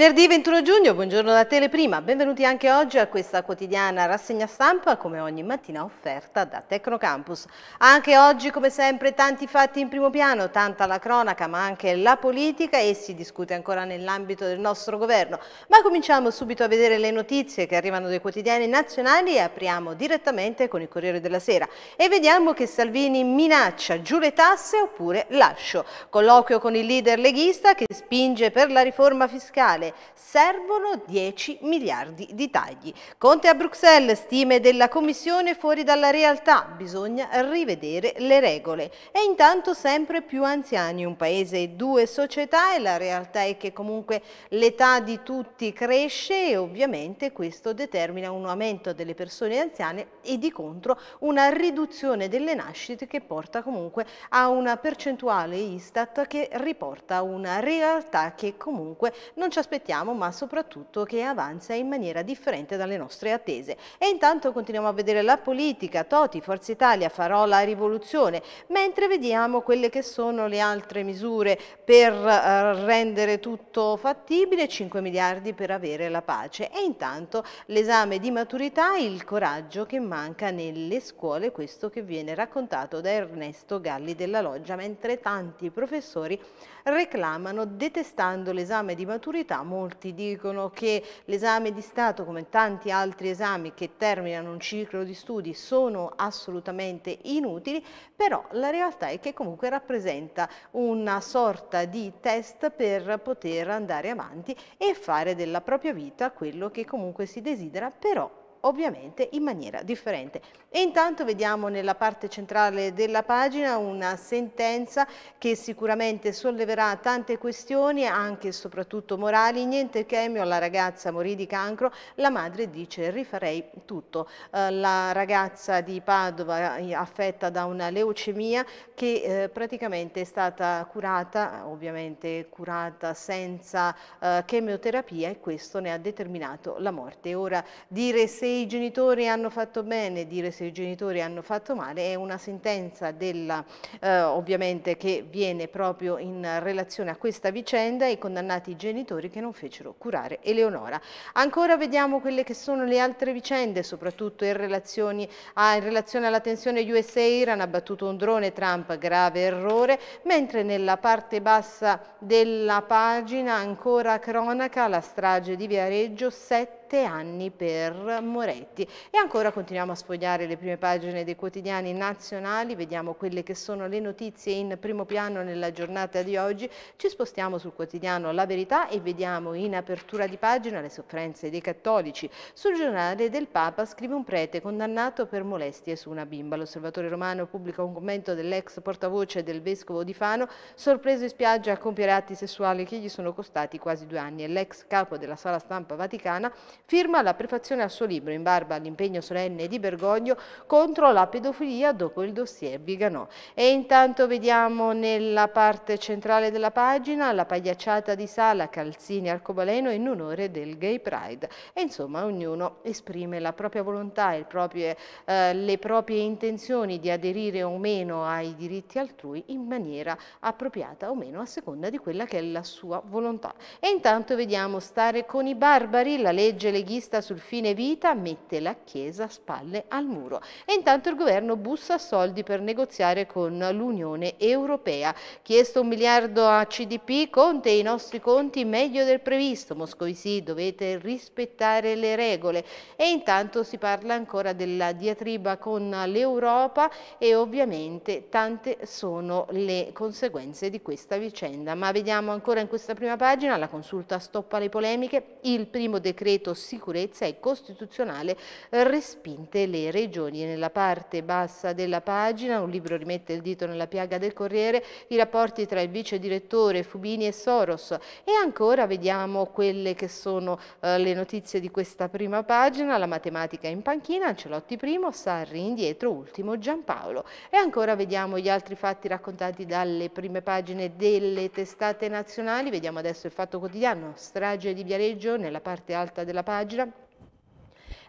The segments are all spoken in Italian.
Venerdì 21 giugno, buongiorno da Teleprima, benvenuti anche oggi a questa quotidiana rassegna stampa come ogni mattina offerta da Tecnocampus. Anche oggi come sempre tanti fatti in primo piano, tanta la cronaca ma anche la politica e si discute ancora nell'ambito del nostro governo. Ma cominciamo subito a vedere le notizie che arrivano dai quotidiani nazionali e apriamo direttamente con il Corriere della Sera e vediamo che Salvini minaccia giù le tasse oppure lascio. Colloquio con il leader leghista che spinge per la riforma fiscale Servono 10 miliardi di tagli. Conte a Bruxelles, stime della Commissione fuori dalla realtà. Bisogna rivedere le regole. E intanto sempre più anziani, un paese e due società e la realtà è che comunque l'età di tutti cresce e ovviamente questo determina un aumento delle persone anziane e di contro una riduzione delle nascite che porta comunque a una percentuale Istat che riporta una realtà che comunque non ci aspettiamo aspettiamo, ma soprattutto che avanza in maniera differente dalle nostre attese. E intanto continuiamo a vedere la politica, Toti, Forza Italia farò la rivoluzione, mentre vediamo quelle che sono le altre misure per eh, rendere tutto fattibile, 5 miliardi per avere la pace. E intanto l'esame di maturità, il coraggio che manca nelle scuole, questo che viene raccontato da Ernesto Galli della Loggia, mentre tanti professori reclamano detestando l'esame di maturità molti dicono che l'esame di Stato, come tanti altri esami che terminano un ciclo di studi, sono assolutamente inutili, però la realtà è che comunque rappresenta una sorta di test per poter andare avanti e fare della propria vita quello che comunque si desidera, però ovviamente in maniera differente. E intanto vediamo nella parte centrale della pagina una sentenza che sicuramente solleverà tante questioni, anche e soprattutto morali, niente chemio la ragazza morì di cancro, la madre dice rifarei tutto. Eh, la ragazza di Padova eh, affetta da una leucemia che eh, praticamente è stata curata, ovviamente curata senza eh, chemioterapia e questo ne ha determinato la morte. Ora dire se i genitori hanno fatto bene, dire se i genitori hanno fatto male è una sentenza della, eh, ovviamente che viene proprio in relazione a questa vicenda e condannati i genitori che non fecero curare Eleonora. Ancora vediamo quelle che sono le altre vicende, soprattutto in, a, in relazione alla tensione USA-Iran, ha battuto un drone Trump, grave errore, mentre nella parte bassa della pagina ancora cronaca la strage di Viareggio, 7 sette anni per Moretti. E ancora continuiamo a sfogliare le prime pagine dei quotidiani nazionali, vediamo quelle che sono le notizie in primo piano nella giornata di oggi, ci spostiamo sul quotidiano La Verità e vediamo in apertura di pagina le sofferenze dei cattolici. Sul giornale del Papa scrive un prete condannato per molestie su una bimba. L'osservatore romano pubblica un commento dell'ex portavoce del vescovo di Fano, sorpreso in spiaggia a compiere atti sessuali che gli sono costati quasi due anni e l'ex capo della sala stampa vaticana Firma la prefazione al suo libro in barba all'impegno solenne di Bergoglio contro la pedofilia dopo il dossier Viganò. E intanto vediamo nella parte centrale della pagina la pagliacciata di Sala Calzini Arcobaleno in onore del Gay Pride. E insomma ognuno esprime la propria volontà e proprie, eh, le proprie intenzioni di aderire o meno ai diritti altrui in maniera appropriata o meno a seconda di quella che è la sua volontà. E intanto vediamo stare con i barbari la legge leghista sul fine vita mette la Chiesa a spalle al muro. E intanto il governo bussa soldi per negoziare con l'Unione Europea. Chiesto un miliardo a CDP, Conte i nostri conti meglio del previsto. Moscovici dovete rispettare le regole. E intanto si parla ancora della diatriba con l'Europa e ovviamente tante sono le conseguenze di questa vicenda. Ma vediamo ancora in questa prima pagina la consulta stoppa le polemiche, il primo decreto sicurezza e costituzionale eh, respinte le regioni. Nella parte bassa della pagina un libro rimette il dito nella piaga del Corriere, i rapporti tra il vice direttore Fubini e Soros e ancora vediamo quelle che sono eh, le notizie di questa prima pagina, la matematica in panchina, Ancelotti primo, Sarri indietro, ultimo Giampaolo. E ancora vediamo gli altri fatti raccontati dalle prime pagine delle testate nazionali, vediamo adesso il Fatto Quotidiano, strage di Viareggio nella parte alta della pagina Pajram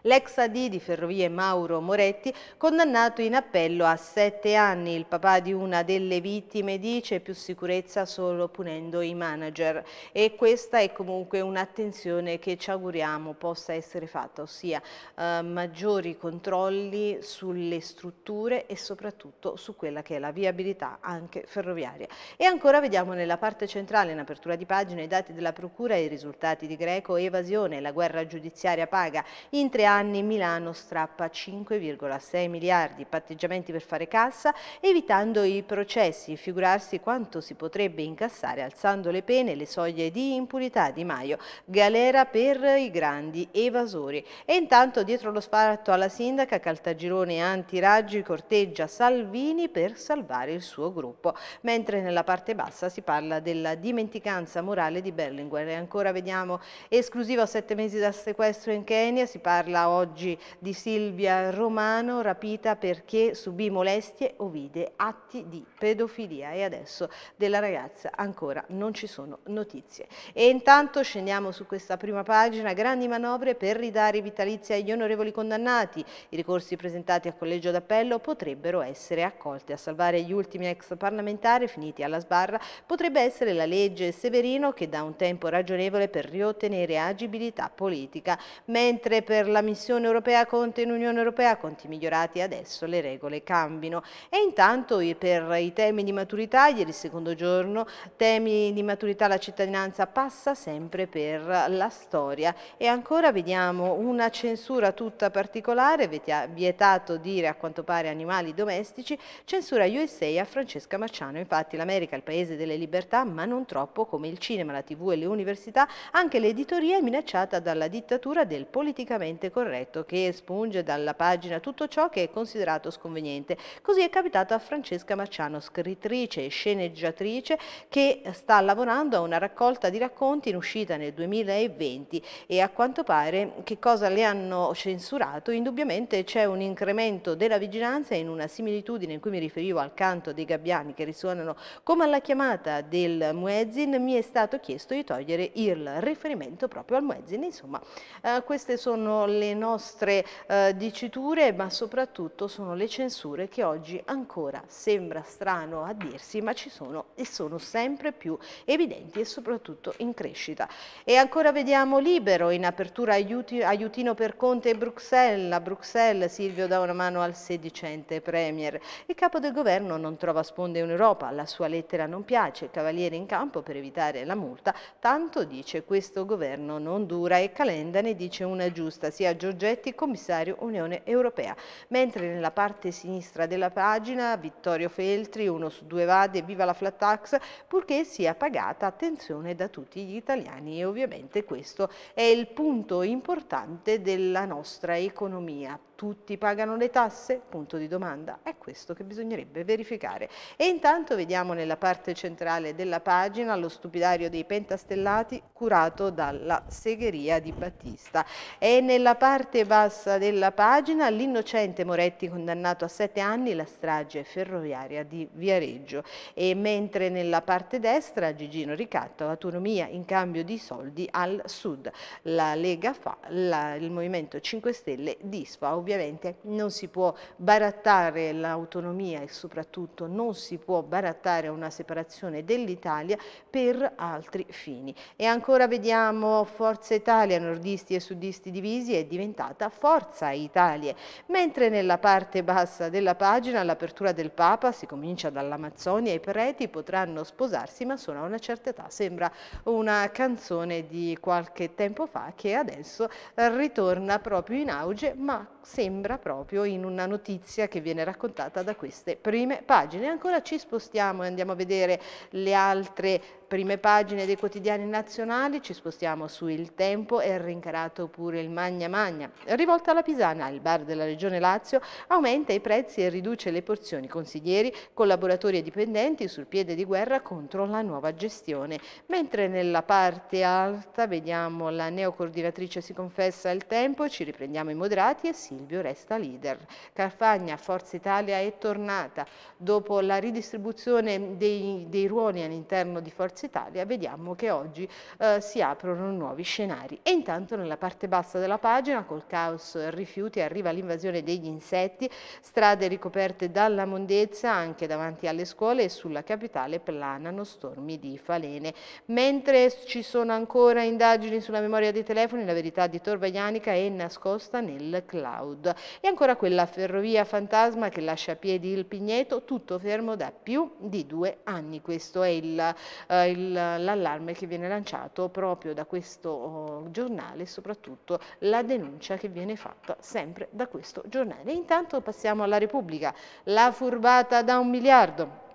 L'ex AD di Ferrovie Mauro Moretti, condannato in appello a sette anni, il papà di una delle vittime dice più sicurezza solo punendo i manager e questa è comunque un'attenzione che ci auguriamo possa essere fatta, ossia eh, maggiori controlli sulle strutture e soprattutto su quella che è la viabilità anche ferroviaria. E ancora vediamo nella parte centrale, in apertura di pagina, i dati della Procura, e i risultati di Greco, evasione, la guerra giudiziaria paga. In tre anni Milano strappa 5,6 miliardi patteggiamenti per fare cassa, evitando i processi, figurarsi quanto si potrebbe incassare alzando le pene, le soglie di impunità di Maio, galera per i grandi evasori. E intanto dietro lo sparto alla sindaca Caltagirone antiraggi corteggia Salvini per salvare il suo gruppo, mentre nella parte bassa si parla della dimenticanza morale di Berlinguer e ancora vediamo esclusiva a sette mesi da sequestro in Kenya, si parla oggi di Silvia Romano, rapita perché subì molestie o vide atti di pedofilia e adesso della ragazza ancora non ci sono notizie. E intanto scendiamo su questa prima pagina, grandi manovre per ridare vitalizia agli onorevoli condannati, i ricorsi presentati al collegio d'appello potrebbero essere accolti. A salvare gli ultimi ex parlamentari finiti alla sbarra potrebbe essere la legge Severino che dà un tempo ragionevole per riottenere agibilità politica, mentre per la Commissione europea Conte in Unione Europea, conti migliorati adesso le regole cambino. E intanto per i temi di maturità, ieri secondo giorno, temi di maturità la cittadinanza passa sempre per la storia e ancora vediamo una censura tutta particolare, vietato dire a quanto pare animali domestici, censura USA a Francesca Marciano. Infatti l'America è il paese delle libertà, ma non troppo come il cinema, la tv e le università, anche l'editoria è minacciata dalla dittatura del politicamente corretto corretto che espunge dalla pagina tutto ciò che è considerato sconveniente. Così è capitato a Francesca Marciano, scrittrice e sceneggiatrice che sta lavorando a una raccolta di racconti in uscita nel 2020 e a quanto pare che cosa le hanno censurato? Indubbiamente c'è un incremento della vigilanza in una similitudine in cui mi riferivo al canto dei gabbiani che risuonano come alla chiamata del Muezzin, mi è stato chiesto di togliere il riferimento proprio al Muezzin. Insomma, eh, queste sono le nostre eh, diciture, ma soprattutto sono le censure che oggi ancora sembra strano a dirsi, ma ci sono e sono sempre più evidenti e soprattutto in crescita. E ancora vediamo Libero, in apertura aiuti, aiutino per Conte e Bruxelles, a Bruxelles Silvio dà una mano al sedicente Premier. Il capo del governo non trova sponde in Europa, la sua lettera non piace, Cavaliere in campo per evitare la multa, tanto dice questo governo non dura e Calenda ne dice una giusta, sia Andrea Giorgetti, commissario Unione Europea. Mentre nella parte sinistra della pagina Vittorio Feltri, uno su due vade, viva la flat tax, purché sia pagata attenzione da tutti gli italiani e ovviamente questo è il punto importante della nostra economia tutti pagano le tasse? Punto di domanda. È questo che bisognerebbe verificare. E intanto vediamo nella parte centrale della pagina lo stupidario dei pentastellati curato dalla segheria di Battista. E nella parte bassa della pagina l'innocente Moretti condannato a sette anni la strage ferroviaria di Viareggio. E mentre nella parte destra Gigino ricatta l'autonomia in cambio di soldi al sud. La Lega fa, la, il Movimento 5 Stelle disfa ovviamente Ovviamente non si può barattare l'autonomia e soprattutto non si può barattare una separazione dell'Italia per altri fini. E ancora vediamo Forza Italia, nordisti e sudisti divisi, è diventata Forza Italia. Mentre nella parte bassa della pagina all'apertura del Papa, si comincia dall'Amazzonia, i preti potranno sposarsi ma sono a una certa età. Sembra una canzone di qualche tempo fa che adesso ritorna proprio in auge ma sembra proprio in una notizia che viene raccontata da queste prime pagine. Ancora ci spostiamo e andiamo a vedere le altre prime pagine dei quotidiani nazionali, ci spostiamo su Il Tempo, è rincarato pure il Magna Magna. Rivolta alla Pisana, il bar della Regione Lazio aumenta i prezzi e riduce le porzioni. Consiglieri, collaboratori e dipendenti sul piede di guerra contro la nuova gestione. Mentre nella parte alta vediamo la neocoordinatrice si confessa il tempo, ci riprendiamo i moderati e si Silvio resta leader. Carfagna, Forza Italia è tornata. Dopo la ridistribuzione dei, dei ruoli all'interno di Forza Italia vediamo che oggi eh, si aprono nuovi scenari. E intanto nella parte bassa della pagina col caos rifiuti arriva l'invasione degli insetti, strade ricoperte dalla mondezza anche davanti alle scuole e sulla capitale planano stormi di falene. Mentre ci sono ancora indagini sulla memoria dei telefoni, la verità di Torvaianica è nascosta nel cloud cloud. E ancora quella ferrovia fantasma che lascia a piedi il Pigneto, tutto fermo da più di due anni. Questo è eh, l'allarme eh, che viene lanciato proprio da questo oh, giornale e soprattutto la denuncia che viene fatta sempre da questo giornale. E intanto passiamo alla Repubblica. La furbata da un miliardo.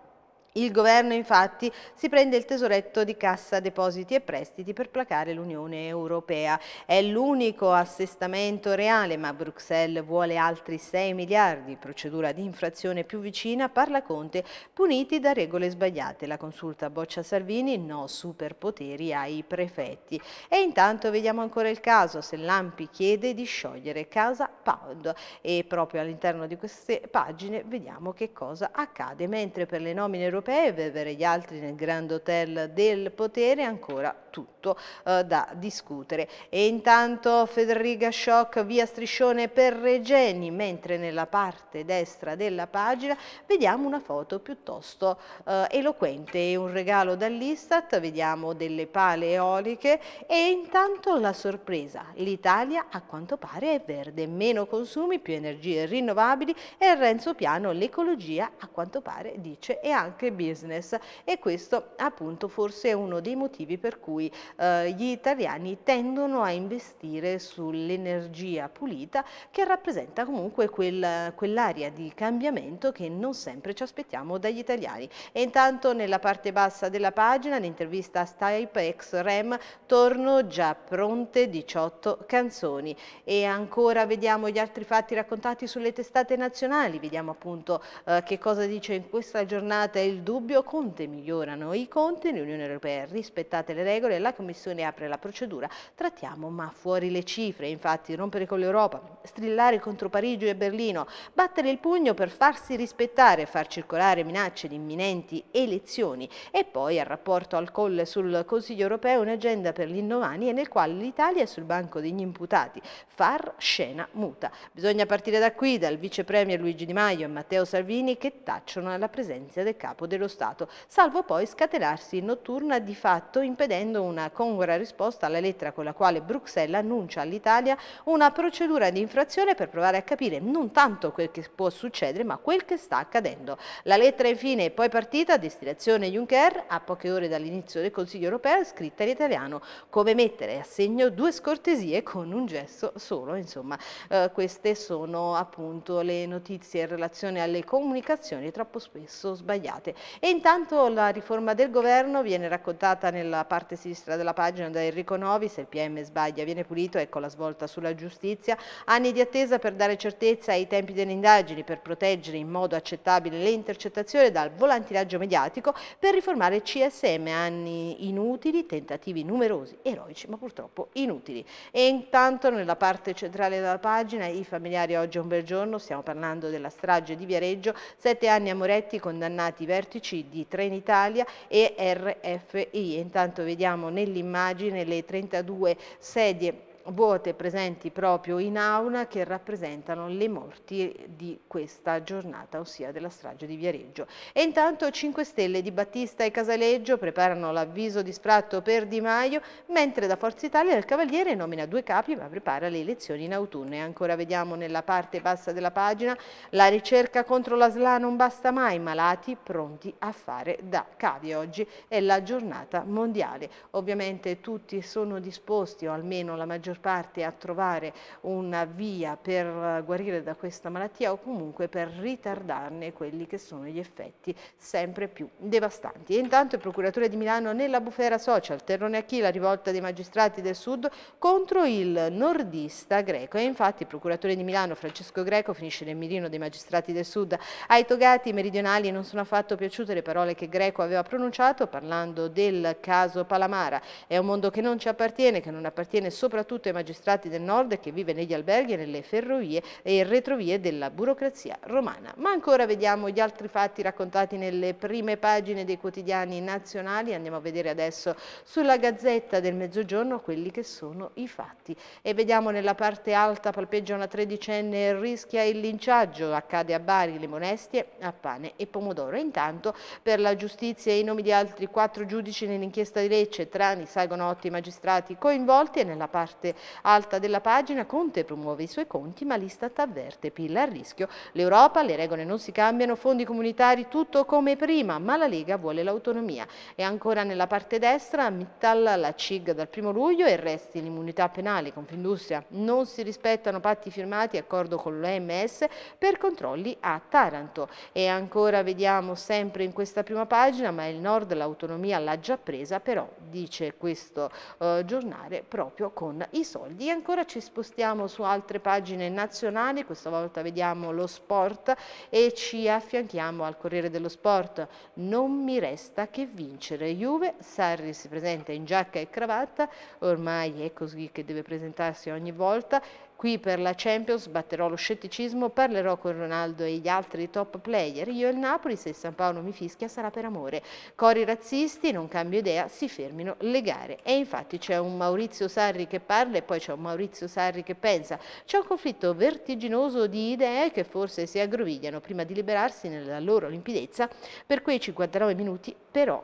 Il governo infatti si prende il tesoretto di cassa depositi e prestiti per placare l'Unione Europea. È l'unico assestamento reale, ma Bruxelles vuole altri 6 miliardi. Procedura di infrazione più vicina, parla Conte, puniti da regole sbagliate. La consulta boccia Salvini, no superpoteri ai prefetti. E intanto vediamo ancora il caso, se l'Ampi chiede di sciogliere Casa Pound. E proprio all'interno di queste pagine vediamo che cosa accade, mentre per le nomine europee europee, vedere gli altri nel Grand Hotel del potere, ancora tutto eh, da discutere. E intanto Federica Schock via striscione per Regeni, mentre nella parte destra della pagina vediamo una foto piuttosto eh, eloquente, un regalo dall'Istat, vediamo delle pale eoliche e intanto la sorpresa, l'Italia a quanto pare è verde, meno consumi, più energie rinnovabili e Renzo Piano l'ecologia a quanto pare dice è anche business e questo appunto forse è uno dei motivi per cui eh, gli italiani tendono a investire sull'energia pulita che rappresenta comunque quel, quell'area di cambiamento che non sempre ci aspettiamo dagli italiani. E intanto nella parte bassa della pagina, l'intervista a Stipe ex Rem, torno già pronte 18 canzoni e ancora vediamo gli altri fatti raccontati sulle testate nazionali, vediamo appunto eh, che cosa dice in questa giornata il il dubbio, Conte migliorano i conti, nell'Unione Europea rispettate le regole, la Commissione apre la procedura, trattiamo ma fuori le cifre, infatti rompere con l'Europa, strillare contro Parigi e Berlino, battere il pugno per farsi rispettare, far circolare minacce di imminenti elezioni e poi al rapporto al Colle sul Consiglio Europeo un'agenda per l'indomani e nel quale l'Italia è sul banco degli imputati, far scena muta. Bisogna partire da qui, dal vice premier Luigi Di Maio e Matteo Salvini che tacciono alla presenza del capo dello Stato, salvo poi scatenarsi in notturna di fatto impedendo una congrua risposta alla lettera con la quale Bruxelles annuncia all'Italia una procedura di infrazione per provare a capire non tanto quel che può succedere ma quel che sta accadendo. La lettera infine è poi partita a destinazione Juncker a poche ore dall'inizio del Consiglio europeo scritta in italiano come mettere a segno due scortesie con un gesto solo. Insomma eh, queste sono appunto le notizie in relazione alle comunicazioni troppo spesso sbagliate. E intanto la riforma del governo viene raccontata nella parte sinistra della pagina da Enrico Novi, se il PM sbaglia viene pulito, ecco la svolta sulla giustizia, anni di attesa per dare certezza ai tempi delle indagini, per proteggere in modo accettabile le intercettazioni dal volantilaggio mediatico, per riformare il CSM, anni inutili, tentativi numerosi, eroici ma purtroppo inutili. E intanto nella parte centrale della pagina i familiari oggi è un bel giorno, stiamo parlando della strage di Viareggio, sette anni a Moretti condannati verso vertici di Trenitalia e RFI. Intanto vediamo nell'immagine le 32 sedie vuote presenti proprio in aula che rappresentano le morti di questa giornata, ossia della strage di Viareggio. E intanto 5 Stelle di Battista e Casaleggio preparano l'avviso di sfratto per Di Maio, mentre da Forza Italia il Cavaliere nomina due capi ma prepara le elezioni in autunno. E ancora vediamo nella parte bassa della pagina la ricerca contro la SLA non basta mai, malati pronti a fare da cavi. Oggi è la giornata mondiale. Ovviamente tutti sono disposti, o almeno la maggior parte a trovare una via per eh, guarire da questa malattia o comunque per ritardarne quelli che sono gli effetti sempre più devastanti. E intanto il procuratore di Milano nella bufera social, Terrone Achille, la rivolta dei magistrati del sud contro il nordista greco. E infatti il procuratore di Milano Francesco Greco finisce nel mirino dei magistrati del sud. Ai togati meridionali non sono affatto piaciute le parole che Greco aveva pronunciato parlando del caso Palamara. È un mondo che non ci appartiene, che non appartiene soprattutto ai magistrati del nord che vive negli alberghi e nelle ferrovie e retrovie della burocrazia romana. Ma ancora vediamo gli altri fatti raccontati nelle prime pagine dei quotidiani nazionali, andiamo a vedere adesso sulla Gazzetta del Mezzogiorno quelli che sono i fatti e vediamo nella parte alta palpeggia una tredicenne e rischia il linciaggio, accade a Bari, le molestie a Pane e Pomodoro. Intanto per la giustizia e i nomi di altri quattro giudici nell'inchiesta di Lecce, Trani, Saigonotti, magistrati coinvolti e nella parte alta della pagina, Conte promuove i suoi conti ma l'Istat avverte Pilla a rischio. L'Europa, le regole non si cambiano, fondi comunitari tutto come prima, ma la Lega vuole l'autonomia. E ancora nella parte destra Mittal la CIG dal 1 luglio e resti l'immunità penale, Confindustria non si rispettano patti firmati accordo con l'OMS per controlli a Taranto. E ancora vediamo sempre in questa prima pagina, ma il Nord l'autonomia l'ha già presa, però dice questo eh, giornale proprio con i soldi. E ancora ci spostiamo su altre pagine nazionali, questa volta vediamo lo sport e ci affianchiamo al Corriere dello Sport. Non mi resta che vincere. Juve, Sarri si presenta in giacca e cravatta, ormai è così che deve presentarsi ogni volta, Qui per la Champions batterò lo scetticismo, parlerò con Ronaldo e gli altri top player. Io e il Napoli, se il San Paolo mi fischia sarà per amore. Cori razzisti, non cambio idea, si fermino le gare. E infatti c'è un Maurizio Sarri che parla e poi c'è un Maurizio Sarri che pensa. C'è un conflitto vertiginoso di idee che forse si aggrovigliano prima di liberarsi nella loro limpidezza. Per quei 59 minuti però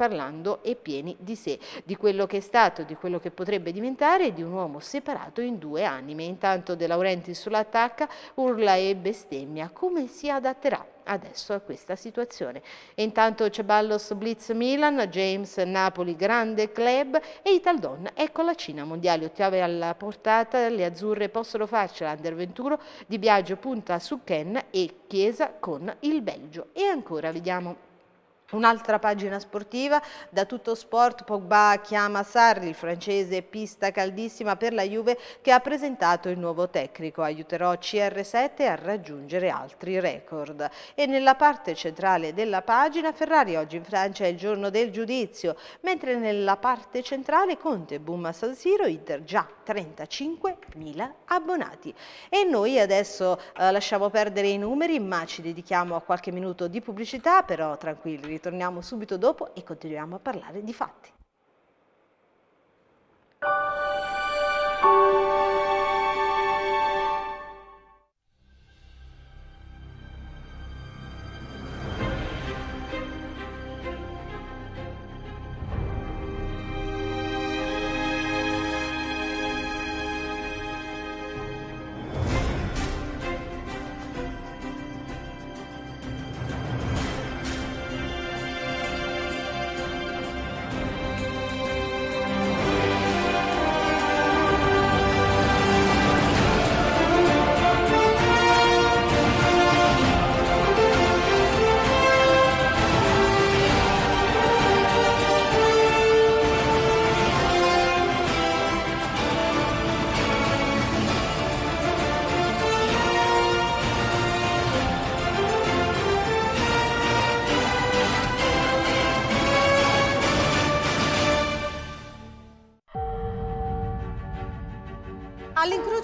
parlando e pieni di sé, di quello che è stato, di quello che potrebbe diventare, di un uomo separato in due anime. Intanto De Laurenti sull'attacca, urla e bestemmia. Come si adatterà? adesso a questa situazione. E intanto c'è Ballos Blitz Milan, James Napoli grande club e Italdon ecco la Cina mondiale, ottave alla portata, le azzurre possono farcela, Under 21 di Biagio punta su Ken e Chiesa con il Belgio. E ancora vediamo Un'altra pagina sportiva, da tutto sport Pogba chiama Sarri, il francese pista caldissima per la Juve che ha presentato il nuovo tecnico, aiuterò CR7 a raggiungere altri record. E nella parte centrale della pagina Ferrari oggi in Francia è il giorno del giudizio, mentre nella parte centrale Conte, boom a San Siro, Inter già 35.000 abbonati. E noi adesso eh, lasciamo perdere i numeri ma ci dedichiamo a qualche minuto di pubblicità, però tranquilli ritorniamo subito dopo e continuiamo a parlare di fatti.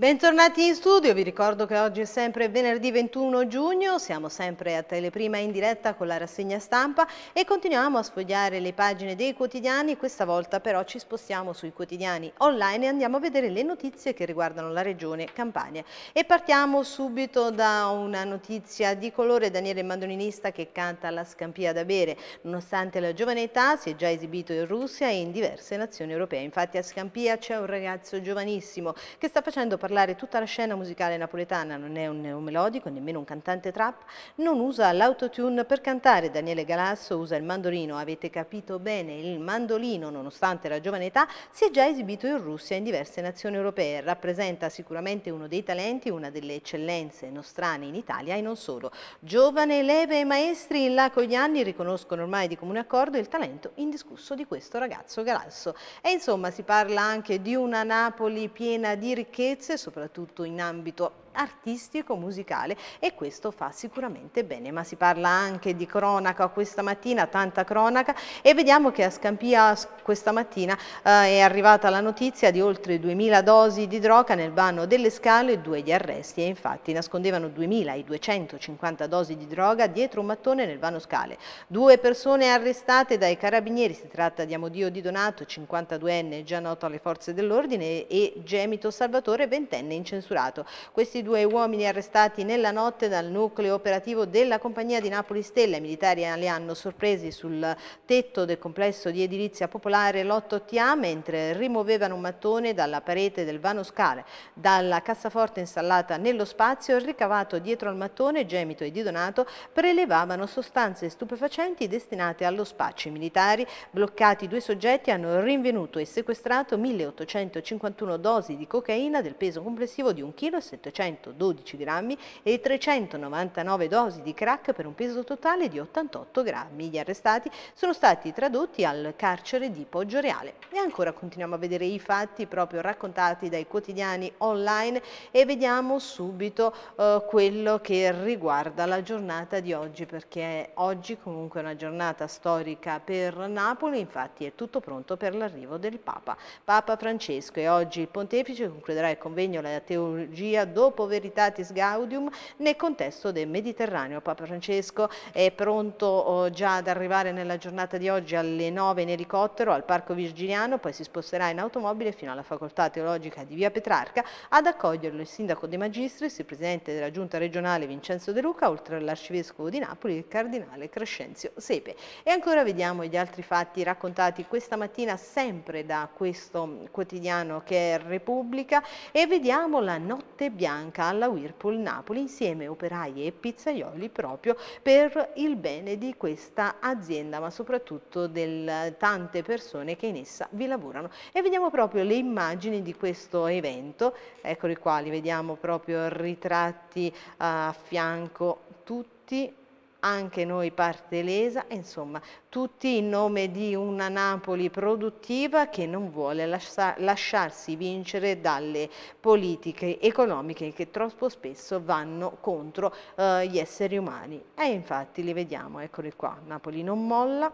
Bentornati in studio, vi ricordo che oggi è sempre venerdì 21 giugno, siamo sempre a Teleprima in diretta con la rassegna stampa e continuiamo a sfogliare le pagine dei quotidiani, questa volta però ci spostiamo sui quotidiani online e andiamo a vedere le notizie che riguardano la regione Campania. E partiamo subito da una notizia di colore, Daniele Mandolinista che canta la scampia da bere, nonostante la giovane età si è già esibito in Russia e in diverse nazioni europee, infatti a Scampia c'è un ragazzo giovanissimo che sta facendo parte parlare tutta la scena musicale napoletana, non è un neomelodico, nemmeno un cantante trap, non usa l'autotune per cantare, Daniele Galasso usa il mandolino, avete capito bene, il mandolino, nonostante la giovane età, si è già esibito in Russia e in diverse nazioni europee, rappresenta sicuramente uno dei talenti, una delle eccellenze nostrane in Italia e non solo. Giovane, leve e maestri, là con gli anni riconoscono ormai di comune accordo il talento indiscusso di questo ragazzo Galasso. E insomma si parla anche di una Napoli piena di ricchezze, soprattutto in ambito artistico-musicale e questo fa sicuramente bene, ma si parla anche di cronaca questa mattina, tanta cronaca e vediamo che a Scampia questa mattina eh, è arrivata la notizia di oltre 2000 dosi di droga nel vano delle scale due di arresti e infatti nascondevano 2250 dosi di droga dietro un mattone nel vano scale. Due persone arrestate dai carabinieri, si tratta di Amodio Di Donato, 52enne già noto alle forze dell'ordine e Gemito Salvatore, ventenne incensurato. Questi questi due uomini arrestati nella notte dal nucleo operativo della compagnia di Napoli Stella. I militari li hanno sorpresi sul tetto del complesso di edilizia popolare Lotto TA mentre rimuovevano un mattone dalla parete del vano scale. Dalla cassaforte installata nello spazio, ricavato dietro al mattone, Gemito e Di Donato prelevavano sostanze stupefacenti destinate allo spaccio. I militari, bloccati due soggetti, hanno rinvenuto e sequestrato 1851 dosi di cocaina del peso complessivo di 1,7 kg 212 grammi e 399 dosi di crack per un peso totale di 88 grammi. Gli arrestati sono stati tradotti al carcere di Poggioreale. E ancora continuiamo a vedere i fatti proprio raccontati dai quotidiani online e vediamo subito eh, quello che riguarda la giornata di oggi perché oggi comunque è una giornata storica per Napoli, infatti è tutto pronto per l'arrivo del Papa. Papa Francesco e oggi il pontefice concluderà il convegno alla teologia dopo Veritatis Gaudium nel contesto del Mediterraneo. Papa Francesco è pronto oh, già ad arrivare nella giornata di oggi alle 9 in elicottero al Parco Virginiano, poi si sposterà in automobile fino alla Facoltà Teologica di Via Petrarca ad accoglierlo il Sindaco De Magistris, il Presidente della Giunta regionale Vincenzo De Luca, oltre all'Arcivescovo di Napoli il Cardinale Crescenzio Sepe. E ancora vediamo gli altri fatti raccontati questa mattina sempre da questo quotidiano che è Repubblica e vediamo la notte bianca bianca alla Whirlpool Napoli insieme operai e pizzaioli proprio per il bene di questa azienda ma soprattutto delle tante persone che in essa vi lavorano. E vediamo proprio le immagini di questo evento, eccoli qua, li vediamo proprio ritratti eh, a fianco tutti anche noi parte lesa, insomma, tutti in nome di una Napoli produttiva che non vuole lascia lasciarsi vincere dalle politiche economiche che troppo spesso vanno contro eh, gli esseri umani. E infatti li vediamo, eccoli qua, Napoli non molla,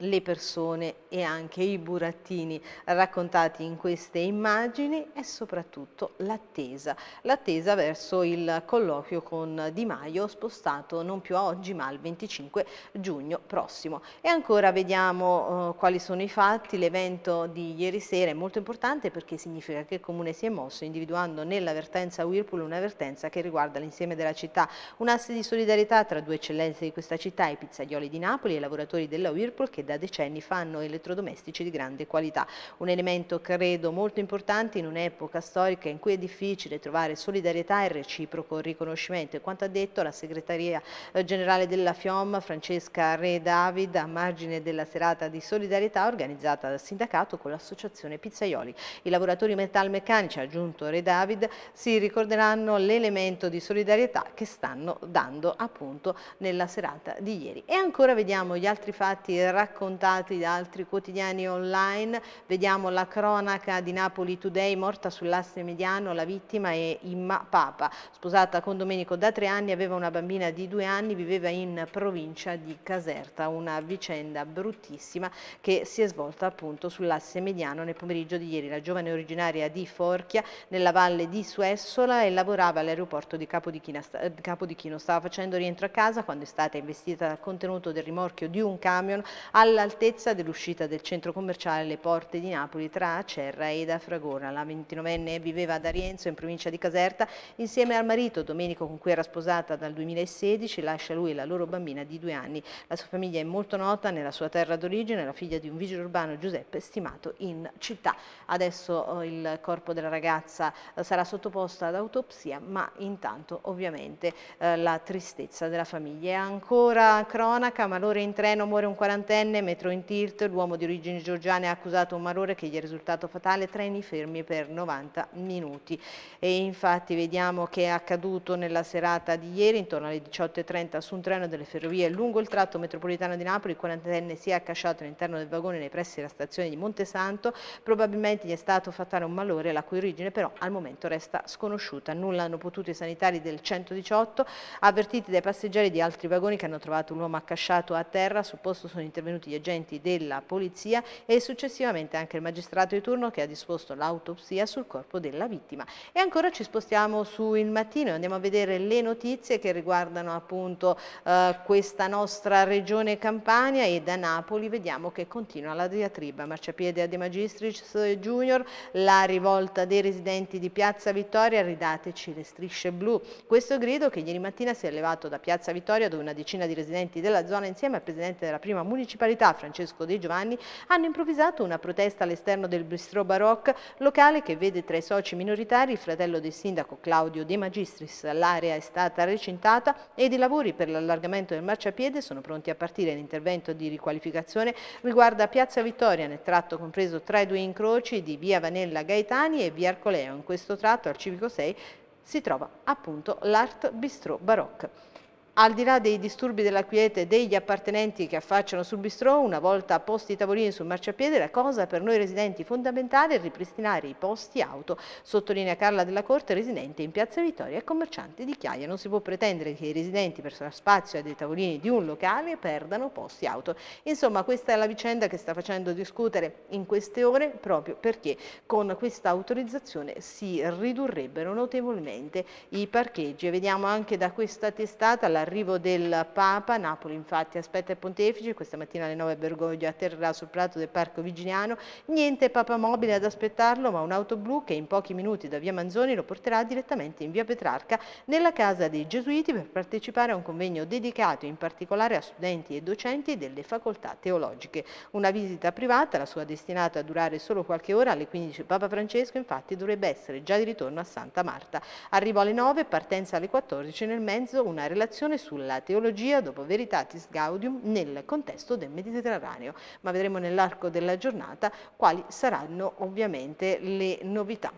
le persone e anche i burattini raccontati in queste immagini e soprattutto l'attesa, l'attesa verso il colloquio con Di Maio spostato non più a oggi ma al 25 giugno prossimo. E ancora vediamo eh, quali sono i fatti, l'evento di ieri sera è molto importante perché significa che il Comune si è mosso individuando nell'avvertenza Whirlpool un'avvertenza che riguarda l'insieme della città, un asse di solidarietà tra due eccellenze di questa città, i pizzaioli di Napoli e i lavoratori della Whirlpool che da decenni fanno elettrodomestici di grande qualità. Un elemento credo molto importante in un'epoca storica in cui è difficile trovare solidarietà e reciproco riconoscimento. E quanto ha detto la segretaria eh, generale della FIOM Francesca Re David a margine della serata di solidarietà organizzata dal sindacato con l'associazione Pizzaioli. I lavoratori metalmeccanici, ha aggiunto Re David, si ricorderanno l'elemento di solidarietà che stanno dando appunto nella serata di ieri. E ancora vediamo gli altri fatti raccontati raccontati da altri quotidiani online, vediamo la cronaca di Napoli Today, morta sull'asse mediano, la vittima è Imma Papa, sposata con Domenico da tre anni, aveva una bambina di due anni, viveva in provincia di Caserta, una vicenda bruttissima che si è svolta appunto sull'asse mediano nel pomeriggio di ieri. La giovane originaria di Forchia, nella valle di Suessola e lavorava all'aeroporto di Capodichino, Stava facendo rientro a casa quando è stata investita dal contenuto del rimorchio di un camion. Alla all'altezza dell'uscita del centro commerciale Le Porte di Napoli tra Acerra ed Afragona. La 29enne viveva ad Arienzo in provincia di Caserta insieme al marito Domenico con cui era sposata dal 2016, lascia lui e la loro bambina di due anni. La sua famiglia è molto nota nella sua terra d'origine, la figlia di un vigile urbano Giuseppe stimato in città. Adesso eh, il corpo della ragazza eh, sarà sottoposto ad autopsia ma intanto ovviamente eh, la tristezza della famiglia. È ancora cronaca, malore in treno muore un quarantenne Cenne, metro in tilt, l'uomo di origine georgiana è accusato un malore che gli è risultato fatale, treni fermi per 90 minuti. E infatti vediamo che è accaduto nella serata di ieri, intorno alle 18.30, su un treno delle ferrovie lungo il tratto metropolitano di Napoli, il quarantenne si è accasciato all'interno del vagone nei pressi della stazione di Montesanto, probabilmente gli è stato fatale un malore la cui origine però al momento resta sconosciuta. Nulla hanno potuto i sanitari del 118, avvertiti dai passeggeri di altri vagoni che hanno trovato l'uomo accasciato a terra, sul posto sono intervenuti tutti gli agenti della polizia e successivamente anche il magistrato di turno che ha disposto l'autopsia sul corpo della vittima. E ancora ci spostiamo sul Mattino e andiamo a vedere le notizie che riguardano appunto eh, questa nostra regione Campania e da Napoli vediamo che continua la diatriba. Marciapiede a De Magistris Junior, la rivolta dei residenti di Piazza Vittoria, ridateci le strisce blu. Questo grido che ieri mattina si è elevato da Piazza Vittoria dove una decina di residenti della zona insieme al presidente della prima municipalità solidarietà Francesco De Giovanni hanno improvvisato una protesta all'esterno del Bistrò Baroque, locale che vede tra i soci minoritari il fratello del sindaco Claudio De Magistris. L'area è stata recintata ed i lavori per l'allargamento del marciapiede sono pronti a partire. L'intervento di riqualificazione riguarda Piazza Vittoria nel tratto compreso tra i due incroci di via Vanella Gaetani e via Arcoleo. In questo tratto al Civico 6 si trova appunto l'Art Bistro Baroque. Al di là dei disturbi della quiete degli appartenenti che affacciano sul bistrò, una volta posti i tavolini sul marciapiede, la cosa per noi residenti fondamentale è ripristinare i posti auto, sottolinea Carla della Corte, residente in Piazza Vittoria e commerciante di Chiaia. Non si può pretendere che i residenti per spazio dei tavolini di un locale perdano posti auto. Insomma, questa è la vicenda che sta facendo discutere in queste ore proprio perché con questa autorizzazione si ridurrebbero notevolmente i parcheggi. Vediamo anche da questa testata la l'arrivo del Papa, Napoli infatti aspetta il pontefice, questa mattina alle 9 Bergoglio atterrerà sul prato del Parco Viginiano, niente Papa mobile ad aspettarlo ma un'auto blu che in pochi minuti da via Manzoni lo porterà direttamente in via Petrarca nella casa dei Gesuiti per partecipare a un convegno dedicato in particolare a studenti e docenti delle facoltà teologiche. Una visita privata, la sua destinata a durare solo qualche ora, alle 15 Papa Francesco infatti dovrebbe essere già di ritorno a Santa Marta. Arrivo alle 9, partenza alle 14 nel mezzo una relazione discussione sulla teologia dopo Veritatis Gaudium nel contesto del Mediterraneo, ma vedremo nell'arco della giornata quali saranno ovviamente le novità.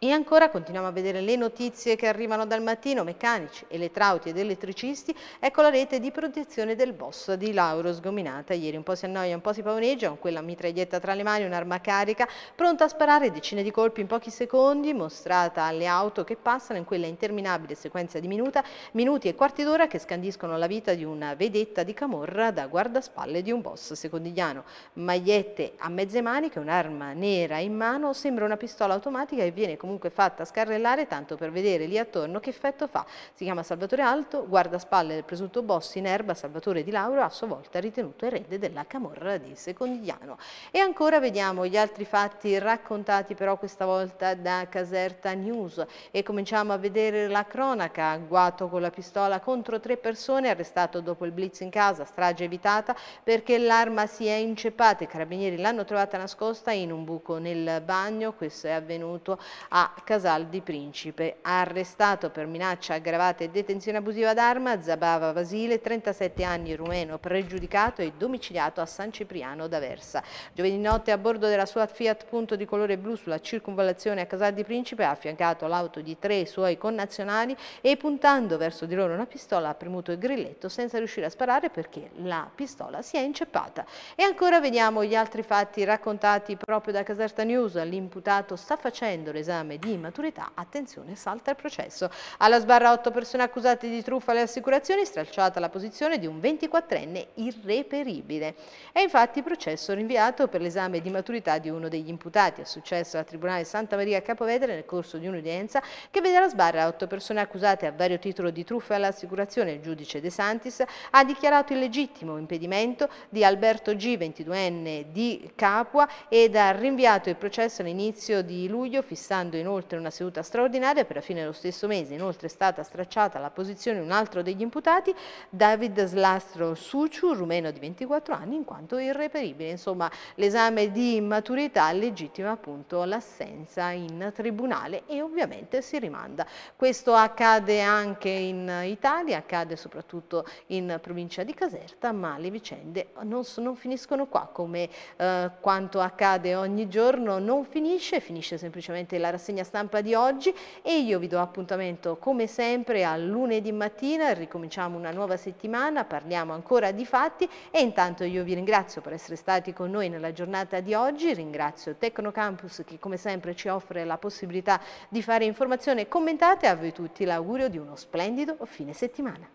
E ancora continuiamo a vedere le notizie che arrivano dal mattino, meccanici, elettrauti ed elettricisti, ecco la rete di protezione del boss di Lauro sgominata. Ieri un po' si annoia, un po' si pavoneggia, con quella mitraglietta tra le mani, un'arma carica, pronta a sparare decine di colpi in pochi secondi, mostrata alle auto che passano in quella interminabile sequenza di minuta, minuti e quarti d'ora che scandiscono la vita di una vedetta di Camorra da guardaspalle di un boss secondigliano. Magliette a mezze maniche, un'arma nera in mano, sembra una pistola automatica e viene comunque comunque fatta scarrellare tanto per vedere lì attorno che effetto fa. Si chiama Salvatore Alto, guardaspalle del presunto boss in erba Salvatore Di Lauro, a sua volta ritenuto erede della Camorra di Secondigliano. E ancora vediamo gli altri fatti raccontati però questa volta da Caserta News e cominciamo a vedere la cronaca, guato con la pistola contro tre persone, arrestato dopo il blitz in casa, strage evitata perché l'arma si è inceppata, i carabinieri l'hanno trovata nascosta in un buco nel bagno, questo è avvenuto a a Casal di Principe. arrestato per minaccia aggravata e detenzione abusiva d'arma Zabava Vasile, 37 anni, rumeno, pregiudicato e domiciliato a San Cipriano d'Aversa. Giovedì notte a bordo della sua Fiat Punto di colore blu sulla circonvallazione a Casal di Principe ha affiancato l'auto di tre suoi connazionali e puntando verso di loro una pistola ha premuto il grilletto senza riuscire a sparare perché la pistola si è inceppata. E ancora vediamo gli altri fatti raccontati proprio da Caserta News. L'imputato sta facendo l'esame esame di maturità, attenzione, salta il processo. Alla sbarra 8 persone accusate di truffa alle assicurazioni, stralciata la posizione di un 24enne irreperibile. È infatti processo rinviato per l'esame di maturità di uno degli imputati, è successo al Tribunale Santa Maria Capovedere nel corso di un'udienza che vede alla sbarra 8 persone accusate a vario titolo di truffa all'assicurazione. Il giudice De Santis ha dichiarato illegittimo impedimento di Alberto G, 22enne di Capua, ed ha rinviato il processo all'inizio di luglio fissando inoltre una seduta straordinaria per la fine dello stesso mese. Inoltre è stata stracciata la posizione di un altro degli imputati, David Slastro Suciu, rumeno di 24 anni, in quanto irreperibile. Insomma, l'esame di maturità legittima appunto l'assenza in tribunale e ovviamente si rimanda. Questo accade anche in Italia, accade soprattutto in provincia di Caserta, ma le vicende non, non finiscono qua, come eh, quanto accade ogni giorno non finisce, finisce semplicemente la rassegnazione rassegna stampa di oggi e io vi do appuntamento come sempre a lunedì mattina, ricominciamo una nuova settimana, parliamo ancora di fatti e intanto io vi ringrazio per essere stati con noi nella giornata di oggi, ringrazio Tecnocampus che come sempre ci offre la possibilità di fare informazione commentata e a voi tutti l'augurio di uno splendido fine settimana.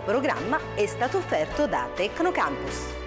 programma è stato offerto da Tecnocampus.